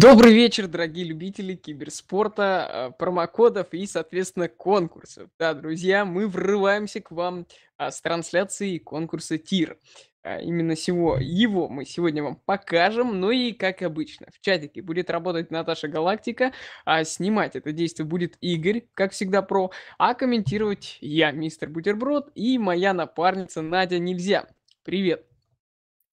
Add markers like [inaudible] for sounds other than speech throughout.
Добрый вечер, дорогие любители киберспорта, э, промокодов и, соответственно, конкурсов. Да, друзья, мы врываемся к вам а, с трансляцией конкурса ТИР. А, именно сего, его мы сегодня вам покажем. Ну и, как обычно, в чатике будет работать Наташа Галактика, а снимать это действие будет Игорь, как всегда, про, а комментировать я, мистер Бутерброд, и моя напарница Надя Нельзя. Привет!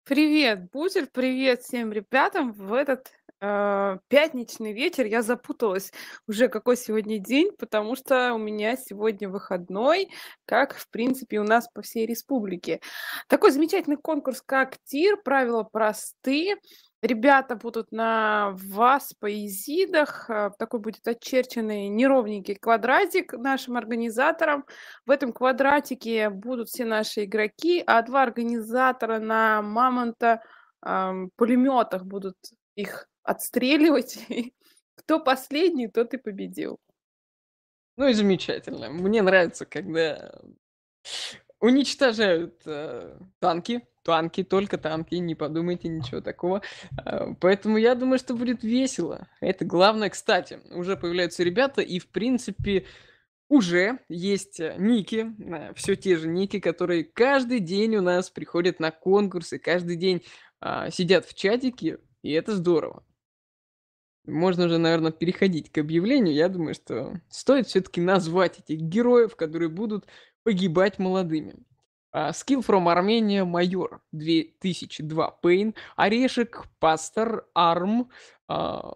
Привет, Бутер, привет всем ребятам в этот а, пятничный вечер, я запуталась уже, какой сегодня день, потому что у меня сегодня выходной, как, в принципе, у нас по всей республике. Такой замечательный конкурс, как ТИР, правила просты. Ребята будут на вас поизидах. А, такой будет очерченный неровненький квадратик нашим организаторам. В этом квадратике будут все наши игроки, а два организатора на мамонта э, пулеметах будут их отстреливать. Кто последний, тот и победил. Ну и замечательно. Мне нравится, когда уничтожают э, танки. Танки, только танки, не подумайте ничего такого. Э, поэтому я думаю, что будет весело. Это главное. Кстати, уже появляются ребята, и в принципе уже есть э, ники, э, все те же ники, которые каждый день у нас приходят на конкурсы, каждый день э, сидят в чатике, и это здорово можно уже, наверное, переходить к объявлению. Я думаю, что стоит все-таки назвать этих героев, которые будут погибать молодыми. Скилл а, uh, from Армения Майор 2002 Пейн, Орешек, Пастор, Арм, а,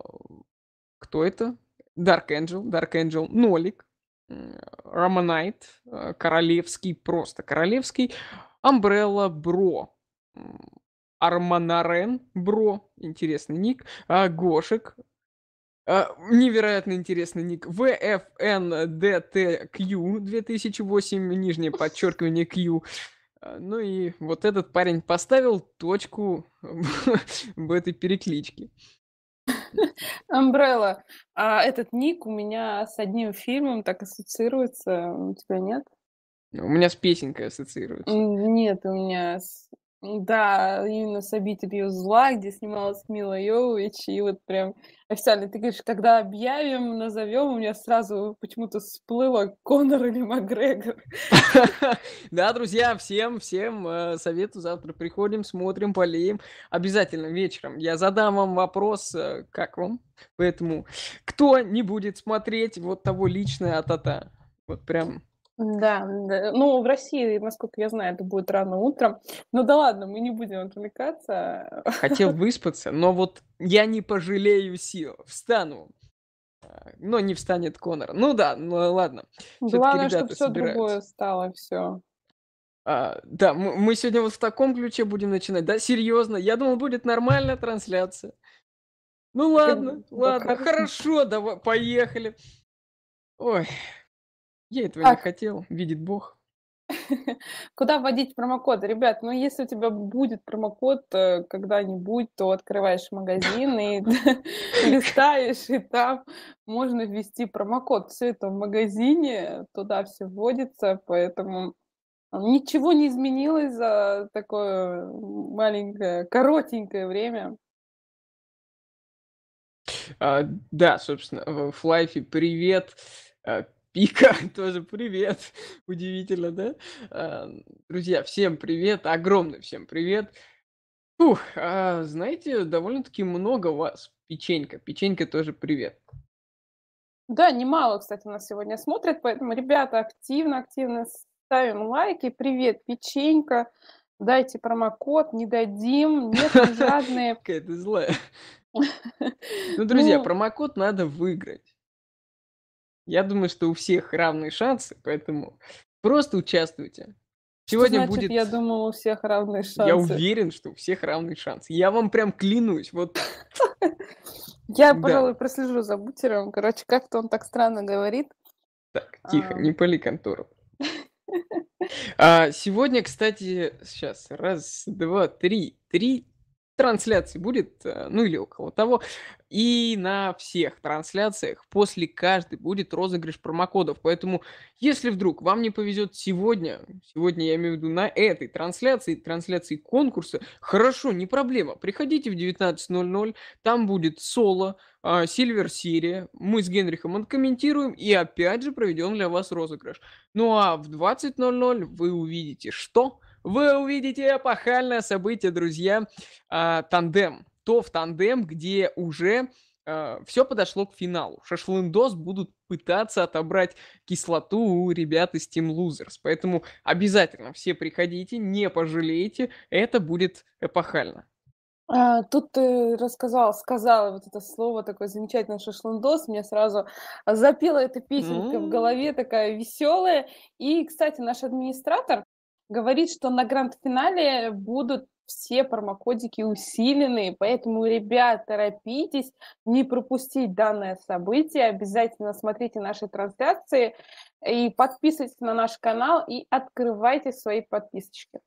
кто это? Dark Angel, Dark Angel, Нолик, Романайт, а, Королевский, просто Королевский, Амбрелла, Бро, Арманарен, Бро, интересный ник, Гошек, а, невероятно интересный ник. VFNDTQ 2008, нижнее подчеркивание Q. А, ну и вот этот парень поставил точку [laughs] в этой перекличке. Umbrella. А этот ник у меня с одним фильмом так ассоциируется. У тебя нет? У меня с песенкой ассоциируется. Нет, у меня с... Да, именно с «Обитель ее зла», где снималась Мила Йович и вот прям официально ты говоришь, когда объявим, назовем, у меня сразу почему-то всплыло Конор или Макгрегор. [laughs] Да, друзья, всем, всем э, советую, завтра приходим, смотрим, полеем, обязательно вечером. Я задам вам вопрос, э, как вам, поэтому кто не будет смотреть вот того личное а та вот прям да, да, ну в России, насколько я знаю, это будет рано утром. Ну да ладно, мы не будем отвлекаться. Хотел [laughs] выспаться, но вот я не пожалею сил, встану. А, но не встанет Конор. Ну да, ну ладно. Главное, чтобы все другое стало, все. А, да, мы, мы сегодня вот в таком ключе будем начинать. Да, серьезно, я думал, будет нормальная трансляция. Ну э, ладно, ладно, хорошо, давай, поехали. Ой, я этого не хотел, видит Бог. [laughs] Куда вводить промокод? Ребят, ну если у тебя будет промокод э, когда-нибудь, то открываешь магазин и [laughs] листаешь, и там можно ввести промокод. Все это в магазине, туда все вводится, поэтому ничего не изменилось за такое маленькое, коротенькое время. А, да, собственно, в Лайфе привет. Э, Пика [laughs] тоже привет. Удивительно, да? А, друзья, всем привет. Огромный всем привет. Фух, а, знаете, довольно-таки много вас. Печенька. Печенька тоже привет. Да, немало, кстати, нас сегодня смотрят, поэтому, ребята, активно-активно ставим лайки. Привет, печенька. Дайте промокод, не дадим, нет, [laughs] жадные. Какая ты злая. [laughs] Ну, друзья, ну промокод надо выиграть. Я думаю, что у всех равные шансы, поэтому просто участвуйте. Сегодня значит, будет... Я думал, у всех равные шансы. Я уверен, что у всех равные шансы. Я вам прям клянусь, вот... [laughs] Я, пожалуй, прослежу за бутером. Короче, как-то он так странно говорит. Так, тихо, не пали контору. А, сегодня, кстати, сейчас, раз, два, три, три Трансляции будет, э, ну или около того. И на всех трансляциях после каждой будет розыгрыш промокодов. Поэтому, если вдруг вам не повезет сегодня, сегодня я имею в виду на этой трансляции, трансляции конкурса, хорошо, не проблема. Приходите в 19.00, там будет соло, Сильвер а, Сири, Мы с Генрихом откомментируем и опять же проведем для вас розыгрыш. Ну а в 20.00 вы увидите, что вы увидите эпохальное событие, друзья, а, тандем. То в тандем, где уже а, все подошло к финалу. Шашлындос будут пытаться отобрать кислоту у ребят из Team Losers. Поэтому обязательно все приходите, не пожалеете. Это будет эпохально. А, тут ты рассказал, сказала вот это слово такое замечательное шашлындос, мне сразу запела эта песенка mm-hmm. в голове такая веселая. И, кстати, наш администратор говорит, что на гранд-финале будут все промокодики усилены, поэтому, ребят, торопитесь, не пропустить данное событие, обязательно смотрите наши трансляции и подписывайтесь на наш канал и открывайте свои подписочки.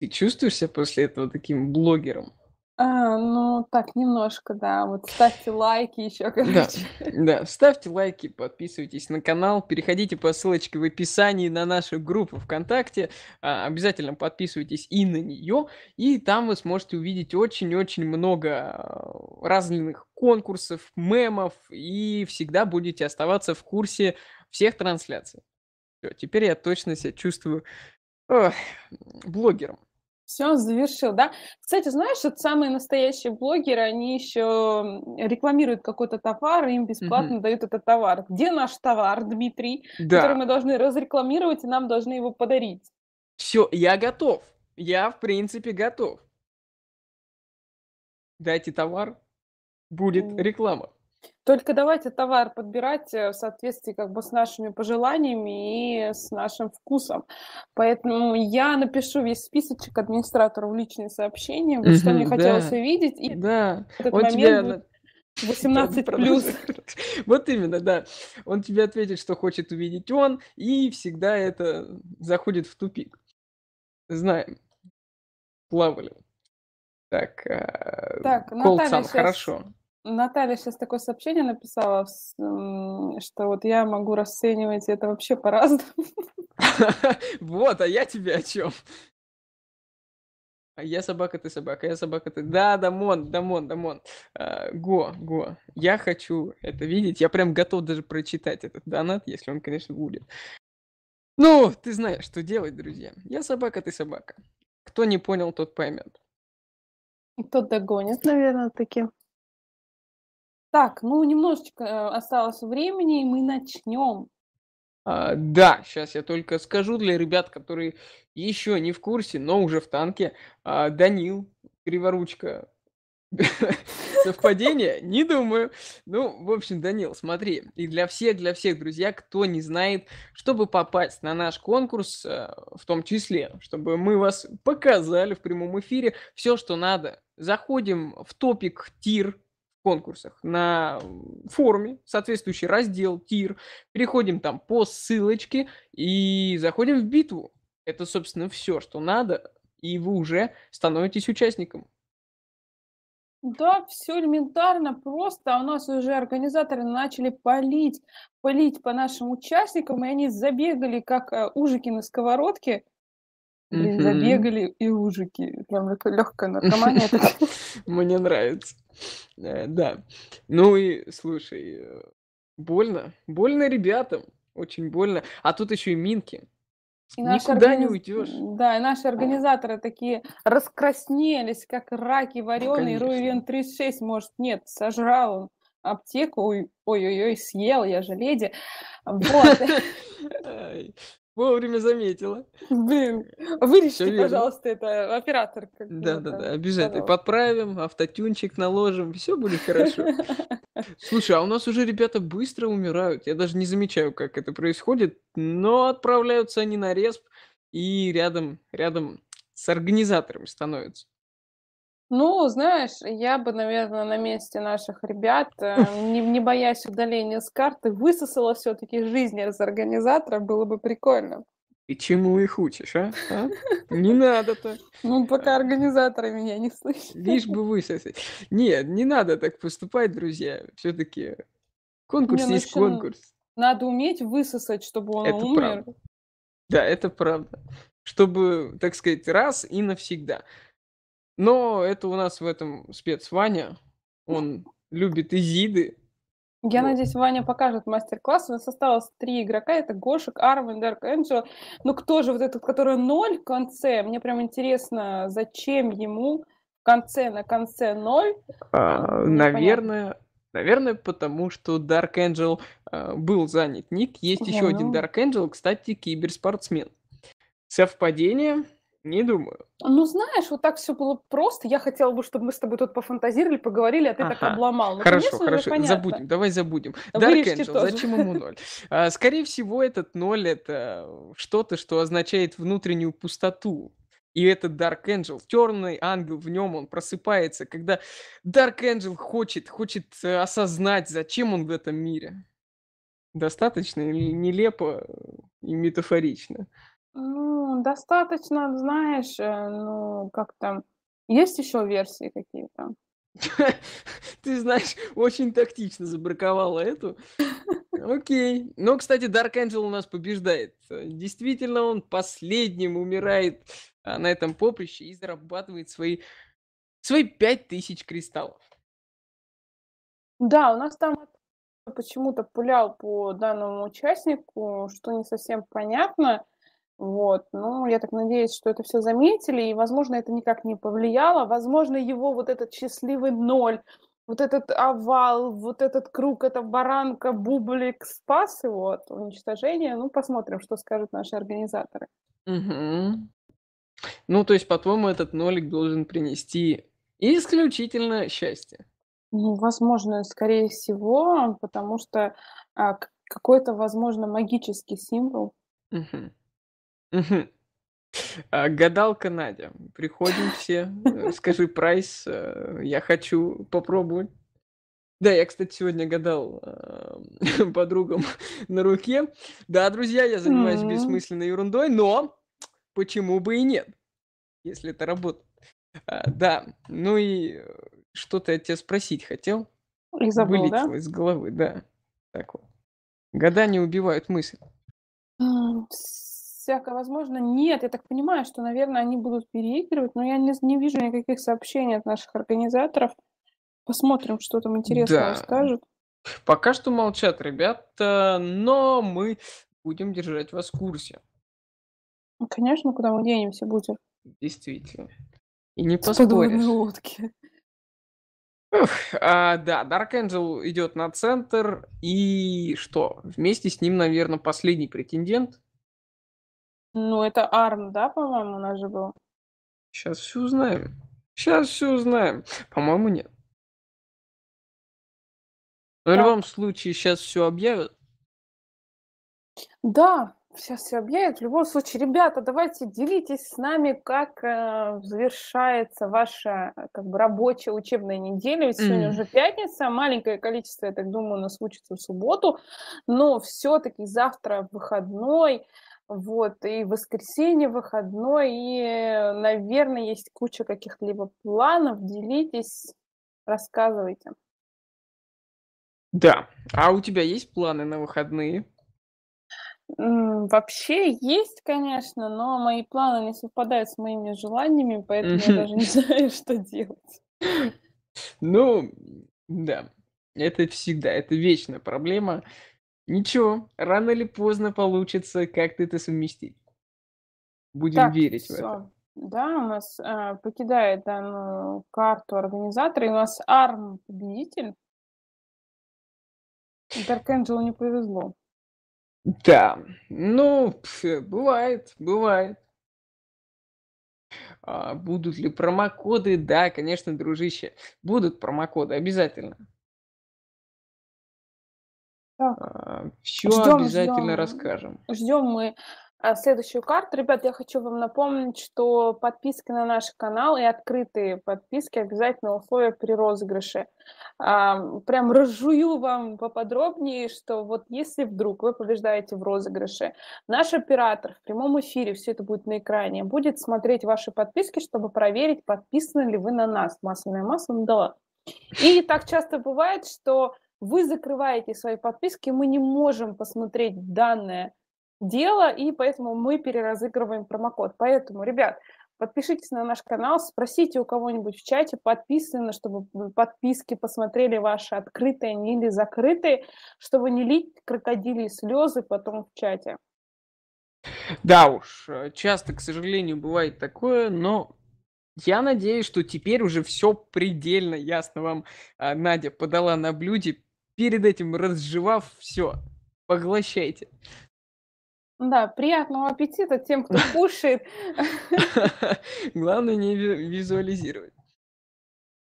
Ты чувствуешь себя после этого таким блогером? А, ну, так, немножко, да. Вот ставьте лайки еще, [laughs] Да, короче. да, ставьте лайки, подписывайтесь на канал, переходите по ссылочке в описании на нашу группу ВКонтакте, а, обязательно подписывайтесь и на нее, и там вы сможете увидеть очень-очень много а, разных конкурсов, мемов, и всегда будете оставаться в курсе всех трансляций. Всё, теперь я точно себя чувствую ох, блогером. Все, завершил, да? Кстати, знаешь, вот самые настоящие блогеры, они еще рекламируют какой-то товар, и им бесплатно угу. дают этот товар. Где наш товар, Дмитрий, да. который мы должны разрекламировать, и нам должны его подарить? Все, я готов. Я, в принципе, готов. Дайте товар, будет реклама. Только давайте товар подбирать э, в соответствии как бы с нашими пожеланиями и с нашим вкусом. Поэтому я напишу весь списочек администратору личные сообщения, угу, что мне да. хотелось увидеть. И да, этот он момент тебе... будет... 18 плюс. [laughs] Вот именно, да. Он тебе ответит, что хочет увидеть он, и всегда это заходит в тупик. Знаем. Плавали. Так, э, так Наталья, сейчас... хорошо. Наталья сейчас такое сообщение написала, что вот я могу расценивать это вообще по-разному. [laughs] Вот, а я тебе о чем? А Я собака, ты собака, а я собака, ты... Да, Дамон, Дамон, Дамон. А, го, го. Я хочу это видеть. Я прям готов даже прочитать этот донат, если он, конечно, будет. Ну, ты знаешь, что делать, друзья. Я собака, ты собака. Кто не понял, тот поймет. Тот догонит, наверное, таким. Так, ну немножечко э, осталось времени, и мы начнем. А, да, сейчас я только скажу для ребят, которые еще не в курсе, но уже в танке. А, Данил, криворучка. [laughs] Совпадение? Не думаю. Ну, в общем, Данил, смотри. И для всех, для всех, друзья, кто не знает, чтобы попасть на наш конкурс, э, в том числе, чтобы мы вас показали в прямом эфире, все, что надо. Заходим в топик тир конкурсах на форуме, соответствующий раздел, тир. Переходим там по ссылочке и заходим в битву. Это, собственно, все, что надо, и вы уже становитесь участником. Да, все элементарно, просто а у нас уже организаторы начали палить, палить по нашим участникам, и они забегали, как э, ужики на сковородке. mm-hmm. забегали и ужики. Прям легкая наркомания. [laughs] Мне нравится. Э, да. Ну и, слушай, э, больно. Больно ребятам. Очень больно. А тут еще и минки. И Никуда организ... не уйдешь. Да, и наши организаторы такие раскраснелись, как раки ну, вареные. Ну, Руивен 36, может, нет, сожрал он аптеку. Ой-ой-ой, съел, я же леди. Вот. [laughs] Вовремя заметила. Блин, вырежьте, пожалуйста, это оператор. Да-да-да, обязательно. Здорово. Подправим, автотюнчик наложим, все будет хорошо. [laughs] Слушай, а у нас уже ребята быстро умирают. Я даже не замечаю, как это происходит, но отправляются они на респ и рядом, рядом с организаторами становятся. Ну, знаешь, я бы, наверное, на месте наших ребят, э, [laughs] не, не боясь удаления с карты, высосала все-таки жизнь из организатора, было бы прикольно. И чему их учишь, а? а? [laughs] Не надо-то. Ну, э, пока организаторы меня не слышат. Лишь бы высосать. Нет, не надо так поступать, друзья. Все-таки конкурс не, ну есть конкурс. Надо уметь высосать, чтобы он это умер. Правда. Да, это правда. Чтобы, так сказать, раз и навсегда. Но это у нас в этом спец Ваня. Он любит изиды. Я вот. надеюсь, Ваня покажет мастер-класс. У нас осталось три игрока. Это Гошек, Арвин, Дарк Энджел. Ну, кто же вот этот, который ноль в конце? Мне прям интересно, зачем ему в конце на конце ноль? А, наверное, Наверное, потому что Дарк Энджел а, был занят ник. Есть еще ну... один Дарк Энджел, кстати, киберспортсмен. Совпадение? Не думаю. Ну, знаешь, вот так все было просто. Я хотела бы, чтобы мы с тобой тут пофантазировали, поговорили, а ты ага. так обломал. Но ну, хорошо, хорошо, забудем, давай забудем. Дарк Энджел, зачем ему ноль? А, скорее всего, этот ноль — это что-то, что означает внутреннюю пустоту. И этот Dark Angel, черный ангел в нем, он просыпается, когда Dark Angel хочет, хочет э, осознать, зачем он в этом мире. Достаточно нелепо э, и метафорично. Ну, достаточно, знаешь, э, ну, как-то... Есть еще версии какие-то? [laughs] Ты знаешь, очень тактично забраковала эту. [laughs] Окей. Но, кстати, Дарк Энджел у нас побеждает. Э, действительно, он последним умирает а, на этом поприще и зарабатывает свои, свои пять тысяч кристаллов. Да, у нас там почему-то пулял по данному участнику, что не совсем понятно. Вот, ну, я так надеюсь, что это все заметили, и, возможно, это никак не повлияло. Возможно, его вот этот счастливый ноль, вот этот овал, вот этот круг, эта баранка, бублик спас его от уничтожения. Ну, посмотрим, что скажут наши организаторы. Угу. Ну, то есть, по-твоему, этот нолик должен принести исключительно счастье? Ну, возможно, скорее всего, потому что а, какой-то, возможно, магический символ. Угу. А, гадалка Надя. Приходим все. Э, скажи прайс. Э, я хочу попробовать. Да, я, кстати, сегодня гадал э, [laughs] подругам на руке. Да, друзья, я занимаюсь М. бессмысленной ерундой, но почему бы и нет, если это работа. А, да, ну и что-то я тебя спросить хотел. И забыл, да? из головы, да. Так вот. Года убивают мысль всяко возможно. Нет, я так понимаю, что, наверное, они будут переигрывать, но я не, не вижу никаких сообщений от наших организаторов. Посмотрим, что там интересного да. скажут. Пока что молчат ребята, но мы будем держать вас в курсе. Ну, конечно, куда мы денемся будем. Действительно. И не поспоришь. лодки. Ух, а, да, Dark Angel идет на центр, и что? Вместе с ним, наверное, последний претендент. Ну, это Арм, да, по-моему, у нас же был? Сейчас все узнаем. Сейчас все узнаем. По-моему, нет. Но в любом случае, сейчас все объявят. Да, сейчас все объявят. В любом случае, ребята, давайте делитесь с нами, как э, завершается ваша э, как бы рабочая учебная неделя. Ведь сегодня Мгм. уже пятница, маленькое количество, я так думаю, у нас учится в субботу, но все-таки завтра выходной вот, и воскресенье, выходной, и, наверное, есть куча каких-либо планов, делитесь, рассказывайте. Да, а у тебя есть планы на выходные? Вообще есть, конечно, но мои планы не совпадают с моими желаниями, поэтому я даже не [laughs] знаю, что делать. Ну, да, это всегда, это вечная проблема. Ничего, рано или поздно получится как-то это совместить. Будем так, верить всё. в это. Да, у нас э, покидает данную карту организатора, и у нас Арм победитель. Дарк Энджелу не повезло. Да, ну, пф, бывает, бывает. А, будут ли промокоды? Да, конечно, дружище. Будут промокоды, обязательно. А, все обязательно ждем. расскажем. Ждем мы а, следующую карту. Ребят, я хочу вам напомнить, что подписки на наш канал и открытые подписки обязательно условия при розыгрыше. прям разжую вам поподробнее, что вот если вдруг вы побеждаете в розыгрыше, наш оператор в прямом эфире, все это будет на экране, будет смотреть ваши подписки, чтобы проверить, подписаны ли вы на нас. Масляное масло надала. И так часто бывает, что вы закрываете свои подписки, мы не можем посмотреть данное дело, и поэтому мы переразыгрываем промокод. Поэтому, ребят, подпишитесь на наш канал, спросите у кого-нибудь в чате, подписаны, чтобы подписки посмотрели ваши открытые они или закрытые, чтобы не лить крокодили слезы потом в чате. Да уж, часто, к сожалению, бывает такое, но я надеюсь, что теперь уже все предельно ясно вам, а, Надя, подала на блюде перед этим разжевав все. Поглощайте. Да, приятного аппетита тем, кто [laughs] кушает. [laughs] Главное не визуализировать.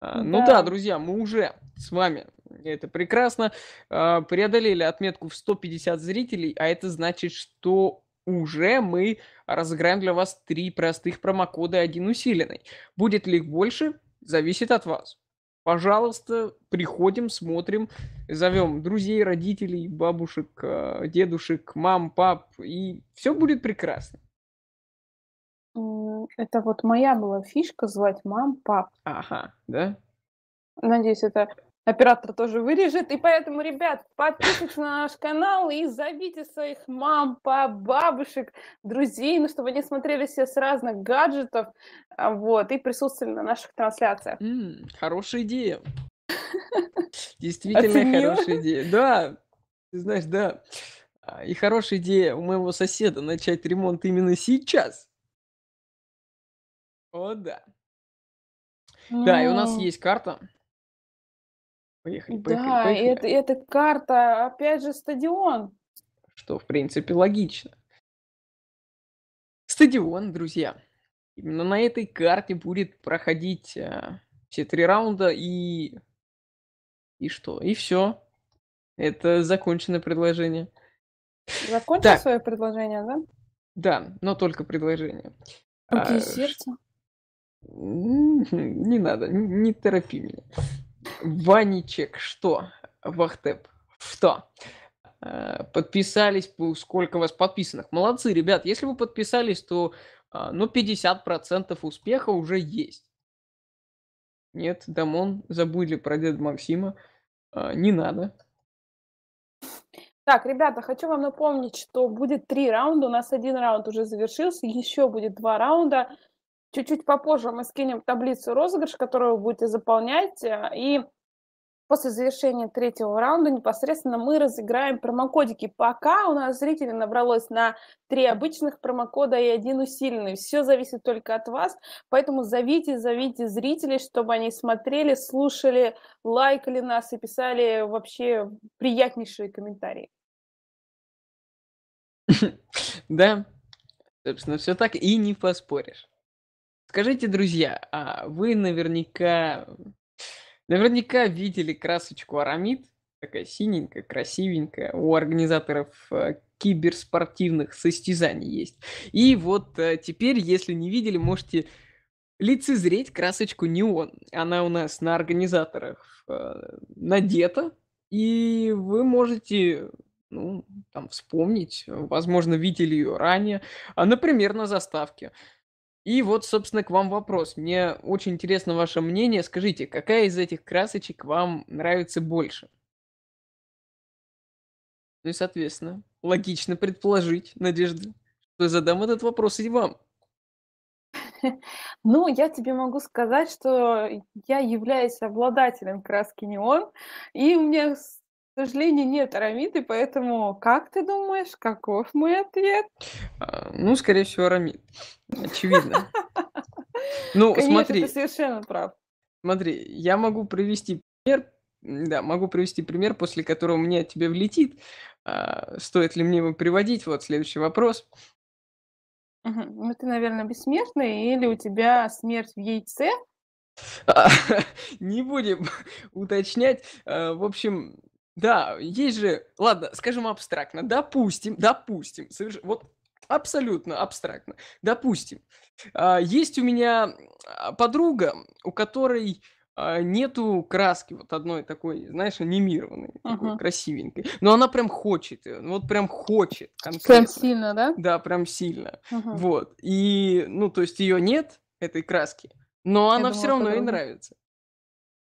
А, ну да, друзья, мы уже с вами, это прекрасно, а, преодолели отметку в 150 зрителей, а это значит, что уже мы разыграем для вас три простых промокода и один усиленный. Будет ли их больше, зависит от вас. Пожалуйста, приходим, смотрим, зовем друзей, родителей, бабушек, э, дедушек, мам, пап, и все будет прекрасно. Это вот моя была фишка звать мам, пап. Ага, да? Надеюсь, это оператор тоже вырежет. И поэтому, ребят, подписывайтесь на наш канал и зовите своих мам, пап, бабушек, друзей, ну, чтобы они смотрели все с разных гаджетов, а, вот, и присутствовали на наших трансляциях. Mm, хорошая идея. [laughs] Действительно хорошая идея. Да, ты знаешь, да. А, и хорошая идея у моего соседа начать ремонт именно сейчас. О, да. Да, и у нас есть карта, Поехали, поехали, да, поехали. Это, это карта, опять же, стадион. Что, в принципе, логично. Стадион, друзья. Именно на этой карте будет проходить а, все три раунда и... И что? И все. Это законченное предложение. Закончил свое предложение, да? Да, но только предложение. Окей, okay, а, сердце. Не надо, не, не торопи меня. Ваничек, что? Вахтеп, что? Э, подписались, сколько у вас подписанных? Молодцы, ребят, если вы подписались, то а, ну, 50% успеха уже есть. Нет, Дамон, забыли про деда Максима. А, не надо. Так, ребята, хочу вам напомнить, что будет три раунда. У нас один раунд уже завершился, еще будет два раунда. Чуть-чуть попозже мы скинем таблицу розыгрыш, которую вы будете заполнять, э, и после завершения третьего раунда непосредственно мы разыграем промокодики. Пока у нас зрителей набралось на три обычных промокода и один усиленный. Все зависит только от вас, поэтому зовите, зовите зрителей, чтобы они смотрели, слушали, лайкали нас и писали вообще приятнейшие комментарии. [laughs] Да, собственно, все так и не поспоришь. Скажите, друзья, а вы наверняка, наверняка видели красочку Арамид, такая синенькая, красивенькая, у организаторов э, киберспортивных состязаний есть. И вот э, теперь, если не видели, можете лицезреть красочку неон. Она у нас на организаторах э, надета, и вы можете ну, там, вспомнить, возможно, видели ее ранее, а, например, на заставке. И вот, собственно, к вам вопрос. Мне очень интересно ваше мнение. Скажите, какая из этих красочек вам нравится больше? Ну и, соответственно, логично предположить, Надежда, что я задам этот вопрос и вам. [laughs] Ну, я тебе могу сказать, что я являюсь обладателем краски неон, и у меня сожалению, нет Арамиды, поэтому как ты думаешь, каков мой ответ? А, ну, скорее всего, Арамид. Очевидно. [laughs] Ну, смотри. ты совершенно прав. Смотри, я могу привести пример, да, могу привести пример, после которого мне тебе влетит. А, стоит ли мне его приводить? Вот следующий вопрос. Ну, ты, наверное, бессмертный, или у тебя смерть в яйце? [laughs] Не будем уточнять. А, в общем, да, есть же, ладно, скажем абстрактно, допустим, допустим, соверш... вот абсолютно абстрактно, допустим, а, есть у меня а, подруга, у которой а, нету краски вот одной такой, знаешь, анимированной, uh-huh. красивенькой. Но она прям хочет, ее, ну, вот прям хочет конкретно. Прям сильно, да? Да, прям сильно. Uh-huh. Вот. И, ну, то есть ее нет, этой краски, но Я она все равно ей нравится.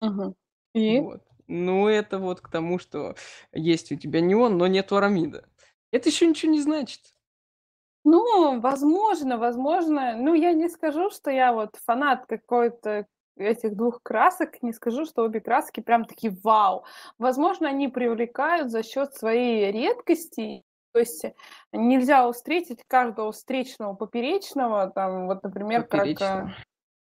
Uh-huh. И? Вот. Ну, это вот к тому, что есть у тебя неон, но нет ворамида. Это еще ничего не значит. Ну, возможно, возможно. Ну, я не скажу, что я вот фанат какой-то этих двух красок, не скажу, что обе краски прям такие вау. Возможно, они привлекают за счет своей редкости то есть нельзя встретить каждого встречного поперечного, там, вот, например, э, поперечного. как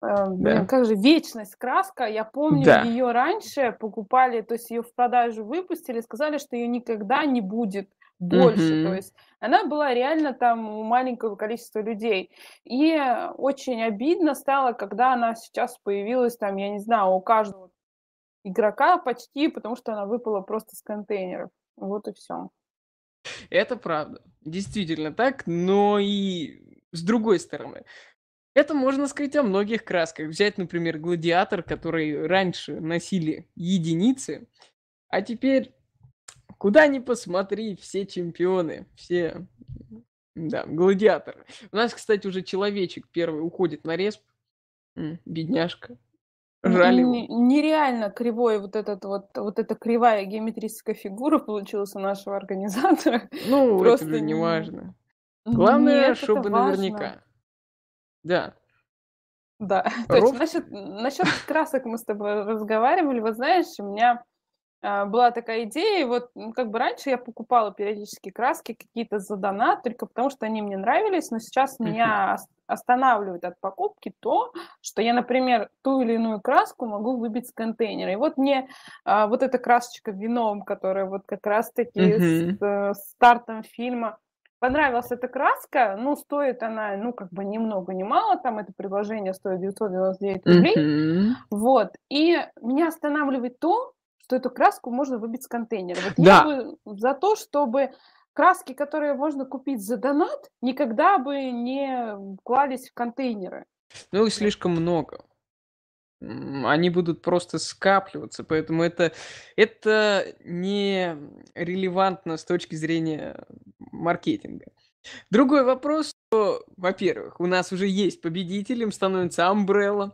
Э, да. как же вечность краска. Я помню, да. ее раньше покупали, то есть ее в продажу выпустили, сказали, что ее никогда не будет больше. Mm-hmm. То есть она была реально там у маленького количества людей. И очень обидно стало, когда она сейчас появилась там, я не знаю, у каждого игрока почти, потому что она выпала просто с контейнеров. Вот и все. Это правда. Действительно так, но и с другой стороны, это можно сказать о многих красках. Взять, например, гладиатор, который раньше носили единицы, а теперь куда ни посмотри, все чемпионы, все... Да, гладиаторы. У нас, кстати, уже человечек первый уходит на респ. Бедняжка. Жаль его. Нереально кривой вот этот вот, вот эта кривая геометрическая фигура получилась у нашего организатора. [laughs] Ну, Просто это не важно. Главное, Нет, чтобы наверняка. Важно. Да. Да, [laughs] точно. Насчет, насчет красок мы с тобой разговаривали. Вот знаешь, у меня а, была такая идея, вот ну, как бы раньше я покупала периодически краски какие-то за донат, только потому что они мне нравились, но сейчас меня останавливает от покупки то, что я, например, ту или иную краску могу выбить с контейнера. И вот мне э, вот эта красочка вином, которая вот как раз-таки с э, стартом фильма понравилась эта краска, ну, стоит она, ну, как бы ни много ни мало, там это предложение стоит 999 рублей, mm-hmm. вот, и меня останавливает то, что эту краску можно выбить с контейнера. Вот да. я бы за то, чтобы краски, которые можно купить за донат, никогда бы не клались в контейнеры. Ну, их слишком много. Они будут просто скапливаться, поэтому это, это не релевантно с точки зрения маркетинга. Другой вопрос, что, во-первых, у нас уже есть победителем, становится Umbrella.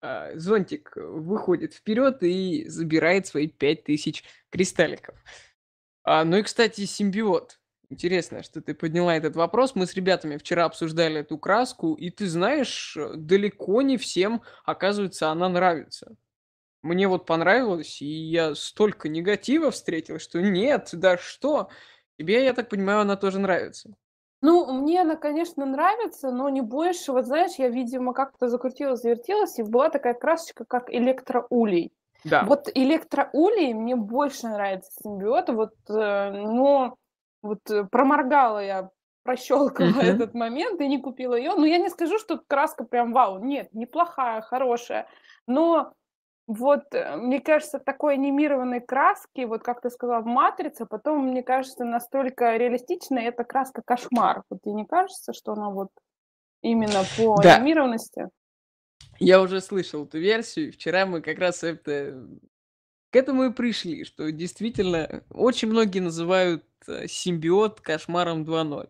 А, зонтик выходит вперед и забирает свои 5000 кристалликов. А, ну и, кстати, симбиот. Интересно, что ты подняла этот вопрос. Мы с ребятами вчера обсуждали эту краску, и ты знаешь, э, далеко не всем, оказывается, она нравится. Мне вот понравилось, и я столько негатива встретил, что нет, да что, Тебе, я так понимаю, она тоже нравится. Ну, мне она, конечно, нравится, но не больше. Вот знаешь, я, видимо, как-то закрутилась, завертелась, и была такая красочка, как электроулей. Да. Вот электроулей мне больше нравится симбиота, вот, э, но вот э, проморгала я, прощелкала uh-huh. этот момент и не купила ее. Но я не скажу, что краска прям вау, нет, неплохая, хорошая, но вот, э, мне кажется, такой анимированной краски, вот как ты сказала, в «Матрице», потом, мне кажется, настолько реалистичная эта краска «Кошмар». Вот тебе не кажется, что она вот именно по да. анимированности? Я уже слышал эту версию, вчера мы как раз это... к этому и пришли, что действительно очень многие называют э, симбиот «Кошмаром 2.0».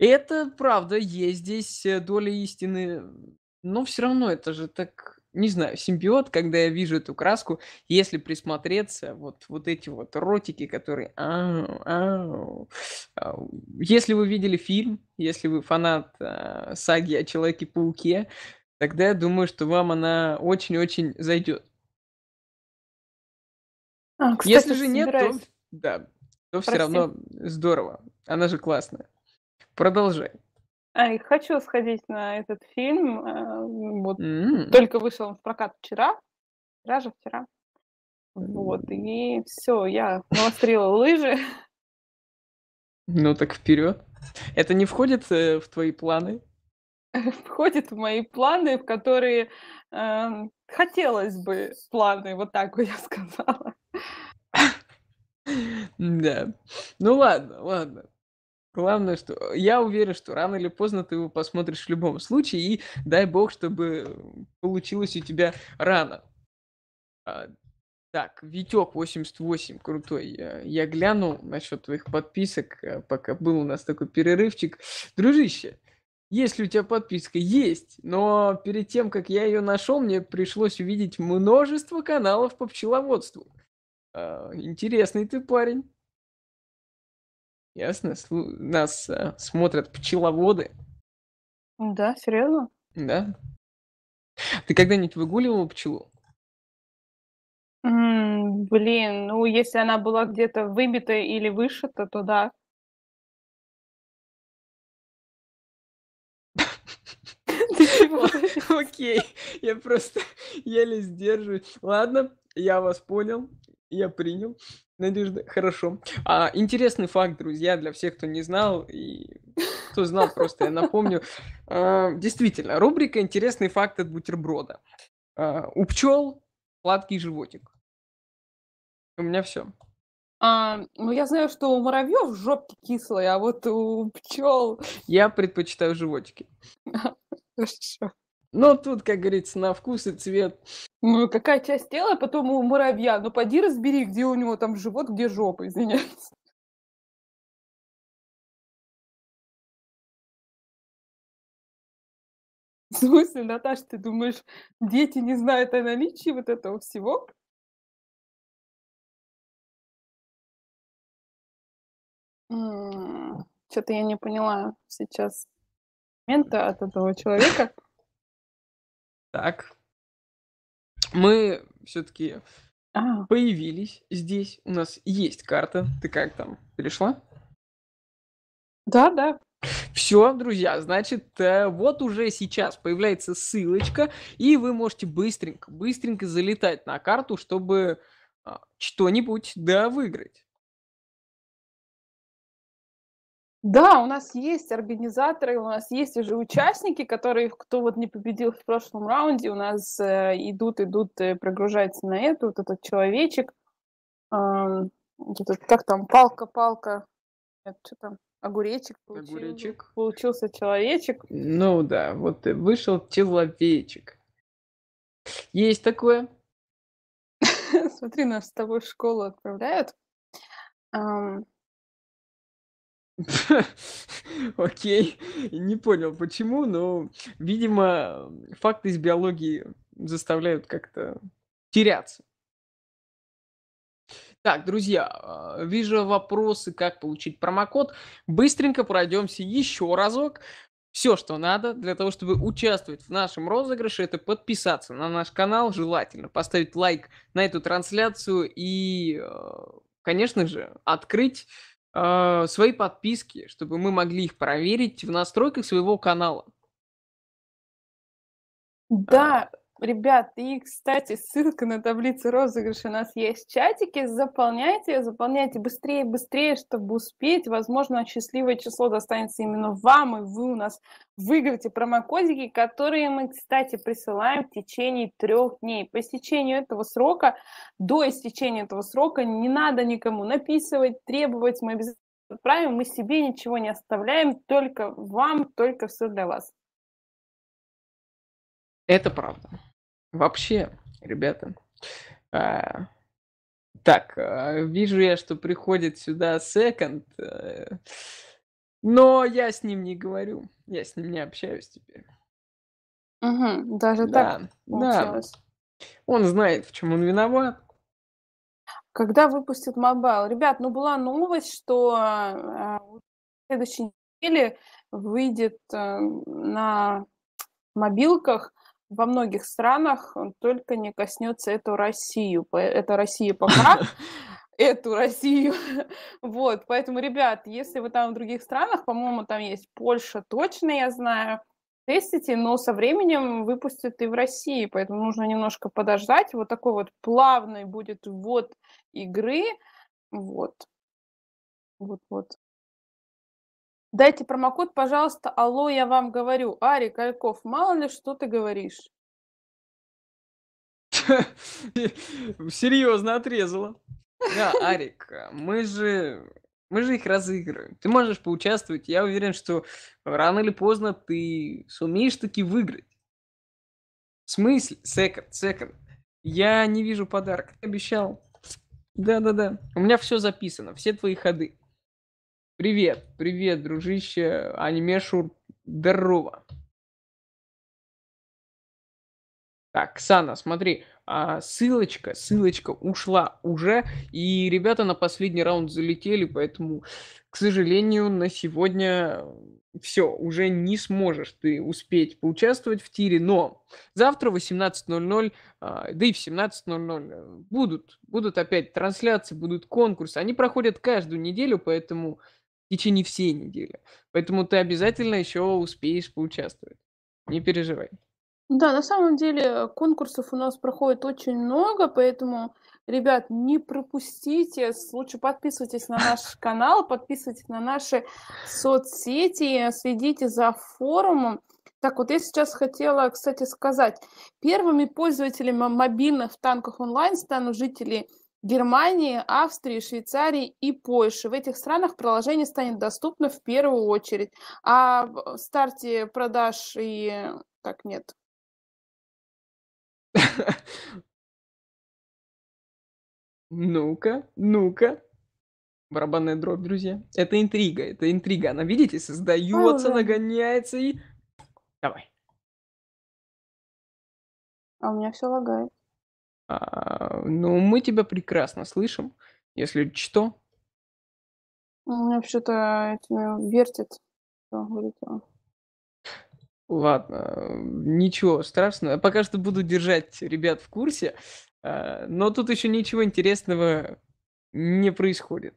Это правда, есть здесь э, доля истины, но все равно это же так не знаю, симбиот, когда я вижу эту краску, если присмотреться, вот, вот эти вот ротики, которые... Ау, ау. Если вы видели фильм, если вы фанат а, саги о Человеке-пауке, тогда я думаю, что вам она очень-очень зайдет. А, кстати, если же нет, то, да, то все равно здорово. Она же классная. Продолжай. А Ай, хочу сходить на этот фильм. э, Вот М. только вышел он в прокат вчера, вчера же вчера. Вот, и все, я навострила лыжи. Ну так вперед. Это не входит э, в твои планы? [laughs] Входит в мои планы, в которые эм, хотелось бы планы, вот так бы [laughs] я сказала. [laughs] Да. Ну ладно, ладно. Главное, что э, я уверен, что рано или поздно ты его посмотришь в любом случае, и дай бог, чтобы получилось у тебя рано. А, так, Витек 88, крутой. Я глянул насчет твоих подписок, э, пока был у нас такой перерывчик. Дружище, Есть ли у тебя подписка? Есть, но перед тем, как я ее нашел, мне пришлось увидеть множество каналов по пчеловодству. А, интересный ты парень. Ясно? Слу- нас э, смотрят пчеловоды. Да, серьезно? Да. Ты когда-нибудь выгуливал пчелу? М, блин, ну если она была где-то выбита или вышита, то да. [laughs] Окей, я просто еле сдерживаюсь. Ладно, я вас понял, я принял. Надежда, хорошо. А, интересный факт, друзья, для всех, кто не знал, и кто знал, просто я напомню. А, действительно, рубрика «Интересный факт от бутерброда». А, у пчел сладкий животик. У меня все. А, ну, я знаю, что у муравьев жопки кислые, а вот у пчел... Я предпочитаю животики. [laughs] Хорошо. Но ну, тут, как говорится, на вкус и цвет. Ну, какая часть тела а потом у муравья? Ну, поди разбери, где у него там живот, где жопа, извиняюсь. В смысле, Наташ, ты думаешь, дети не знают о наличии вот этого всего? Что-то я не поняла сейчас момента от этого человека. Так. Мы все-таки а. появились здесь. У нас есть карта. Ты как там? Перешла? Да, да. Все, друзья, значит, э, вот уже сейчас появляется ссылочка, и вы можете быстренько, быстренько залетать на карту, чтобы а, что-нибудь да выиграть. Да, у нас есть организаторы, у нас есть уже участники, которые, кто вот не победил в прошлом раунде, у нас э, идут, идут, э, прогружаются на эту, вот этот человечек, э, этот, как там, палка-палка, что там, огуречек, получил, огуречек получился человечек. Ну да, вот вышел человечек. Есть такое. [laughs] Смотри, нас с тобой в школу отправляют. [laughs] Окей, не понял почему, но, видимо, факты из биологии заставляют как-то теряться. Так, друзья, э, вижу вопросы, как получить промокод. Быстренько пройдемся еще разок. Все, что надо для того, чтобы участвовать в нашем розыгрыше, это подписаться на наш канал, желательно поставить лайк на эту трансляцию и, э, конечно же, открыть а, свои подписки, чтобы мы могли их проверить в настройках своего канала. Да, а. Ребят, и, кстати, ссылка на таблицу розыгрыша у нас есть в чатике. Заполняйте, заполняйте быстрее, быстрее, чтобы успеть. Возможно, счастливое число достанется именно вам, и вы у нас выиграете промокодики, которые мы, кстати, присылаем в течение трех дней. По истечению этого срока, до истечения этого срока, не надо никому написывать, требовать. Мы обязательно отправим, мы себе ничего не оставляем, только вам, только все для вас. Это правда. Вообще, ребята. А, так, а, вижу я, что приходит сюда секонд. Э, но я с ним не говорю. Я с ним не общаюсь теперь. Угу, даже да, так Да. Он знает, в чем он виноват. Когда выпустят мобайл? Ребят, ну была новость, что э, в следующей неделе выйдет э, на мобилках во многих странах, э, только не коснется эту Россию. Это Россия пока, [laughs] эту Россию. [laughs] Вот, поэтому, ребят, если вы там в других странах, по-моему, там есть Польша, точно я знаю, тестите, но со временем выпустят и в России, поэтому нужно немножко подождать. Вот такой вот плавный будет ввод игры. Вот. Вот-вот. Дайте промокод, пожалуйста. Алло, я вам говорю. Ари Кальков, мало ли что ты говоришь. [laughs] Серьезно отрезала. Да, Арик, мы же мы же их разыгрываем. Ты можешь поучаствовать. Я уверен, что рано или поздно ты сумеешь таки выиграть. В смысле? Секонд, секонд. Я не вижу подарка. Ты обещал. Да-да-да. У меня все записано, все твои ходы. Привет, привет, дружище, анимешур Деррува. Так, Сана, смотри, а, ссылочка, ссылочка ушла уже, и ребята на последний раунд залетели, поэтому, к сожалению, на сегодня все, уже не сможешь ты успеть поучаствовать в тире, но завтра в 18.00, а, да и в 17.00 э, будут, будут опять трансляции, будут конкурсы, они проходят каждую неделю, поэтому течение всей недели. Поэтому ты обязательно еще успеешь поучаствовать. Не переживай. Да, на самом деле конкурсов у нас проходит очень много, поэтому, ребят, не пропустите. Лучше подписывайтесь на наш [laughs] канал, подписывайтесь на наши соцсети, следите за форумом. Так вот, я сейчас хотела, кстати, сказать. Первыми пользователями мобильных танков онлайн станут жители Германии, Австрии, Швейцарии и Польши. В этих странах приложение станет доступно в первую очередь. А в старте продаж и... Так, нет. Ну-ка, ну-ка. Барабанная дробь, друзья. Это интрига, это интрига. Она, видите, создается, нагоняется и... Давай. А у меня все лагает. А, ну мы тебя прекрасно слышим. Если что... У Меня что-то вертит, а. Ладно, ничего страшного. Пока что буду держать ребят в курсе. А, но тут еще ничего интересного не происходит.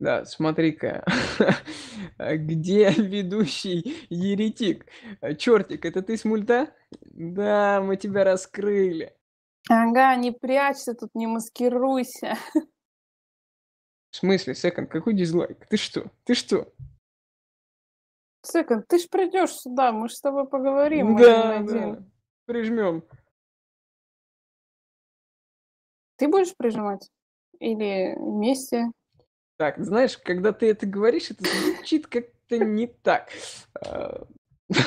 Да, смотри-ка, [laughs] а где [laughs] ведущий еретик? А, Чертик, это ты с мульта? Да, мы тебя раскрыли. Ага, не прячься тут, не маскируйся. [laughs] В смысле, Секонд, какой дизлайк? Ты что? Ты что? Секонд, ты ж придешь сюда, мы ж с тобой поговорим. А да, один да. Один. Прижмем. Ты будешь прижимать? Или вместе? Так, знаешь, когда ты это говоришь, это звучит как-то не так.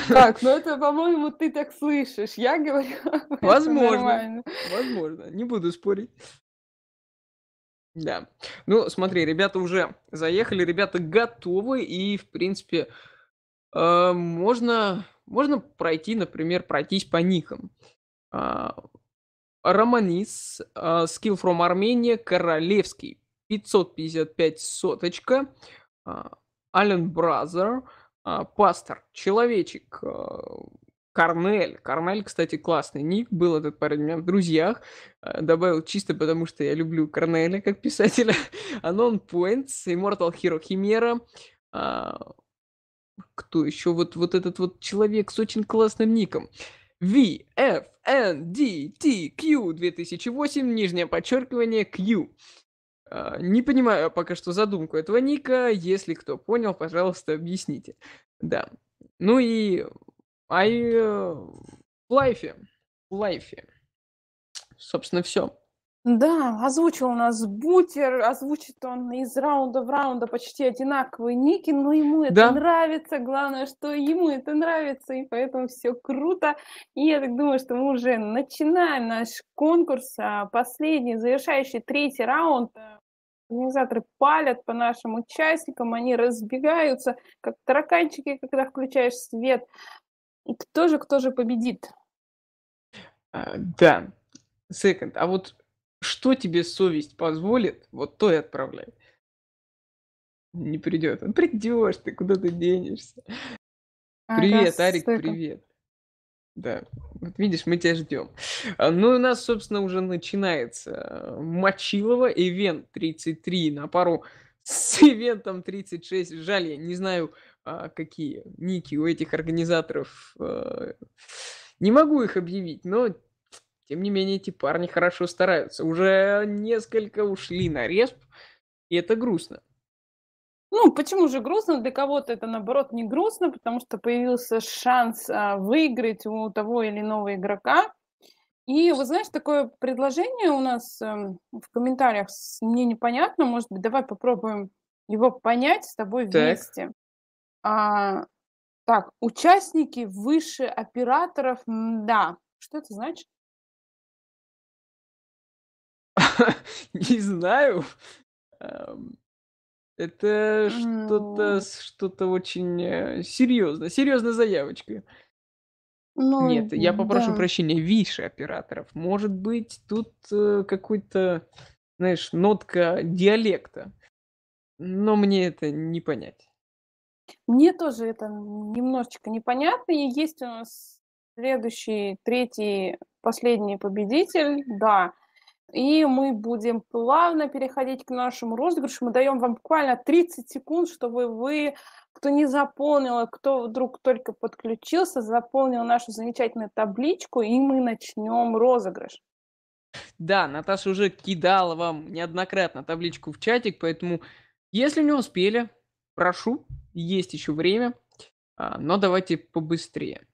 Так, [laughs] ну это, по-моему, ты так слышишь. Я говорю. [laughs] Возможно. Возможно. Не буду спорить. Да. Ну, смотри, ребята уже заехали, ребята готовы, и, в принципе, э, можно, можно пройти, например, пройтись по никам. А, Романис, э, Skill from Armenia, Королевский. 555 соточка. Ален Бразер, пастор, человечек, а, Корнель. Корнель, кстати, классный ник. Был этот парень у меня в друзьях. А, добавил чисто потому, что я люблю Корнеля как писателя. Анон [laughs] Points, Immortal Hero Химера. Кто еще? Вот, вот этот вот человек с очень классным ником. V F N D T VFNDTQ 2008, нижнее подчеркивание, Q. А, не понимаю пока что задумку этого ника. Если кто понял, пожалуйста, объясните. Да. Ну и... Ай... Э, в лайфе. В лайфе. Собственно, все. Да, озвучил у нас Бутер, озвучит он из раунда в раунда почти одинаковые ники, но ему это да. нравится, главное, что ему это нравится, и поэтому все круто. И я так думаю, что мы уже начинаем наш конкурс, а, последний, завершающий третий раунд. Организаторы палят по нашим участникам, они разбегаются, как тараканчики, когда включаешь свет. И кто же, кто же победит? А, да. Секонд, а вот что тебе совесть позволит, вот то и отправляй. Не придет. Он придешь, ты куда ты денешься. Привет, Арик, привет. Да, вот видишь, мы тебя ждем. А, ну, у нас, собственно, уже начинается э, Мочилова, ивент 33 на пару с ивентом 36. Жаль, я не знаю, а, какие ники у этих организаторов. Э, не могу их объявить, но, тем не менее, эти парни хорошо стараются. Уже несколько ушли на респ, и это грустно. Ну, почему же грустно? Для кого-то это, наоборот, не грустно, потому что появился шанс а, выиграть у того или иного игрока. И, вы знаете, такое предложение у нас эм, в комментариях мне непонятно. Может быть, давай попробуем его понять с тобой вместе. Так. А, так, участники выше операторов, да. Что это значит? [laughs] Не знаю. Эм, это что-то ну. что-то очень э, серьезно, серьезная заявочка. Ну, Нет, я попрошу да. прощения, више операторов. Может быть, тут э, какой-то, знаешь, нотка диалекта. Но мне это не понять. Мне тоже это немножечко непонятно. И есть у нас следующий, третий, последний победитель. Да, и мы будем плавно переходить к нашему розыгрышу. Мы даем вам буквально 30 секунд, чтобы вы, кто не заполнил, а кто вдруг только подключился, заполнил нашу замечательную табличку, и мы начнем розыгрыш. Да, Наташа уже кидала вам неоднократно табличку в чатик, поэтому если не успели, прошу, есть еще время, а, но давайте побыстрее.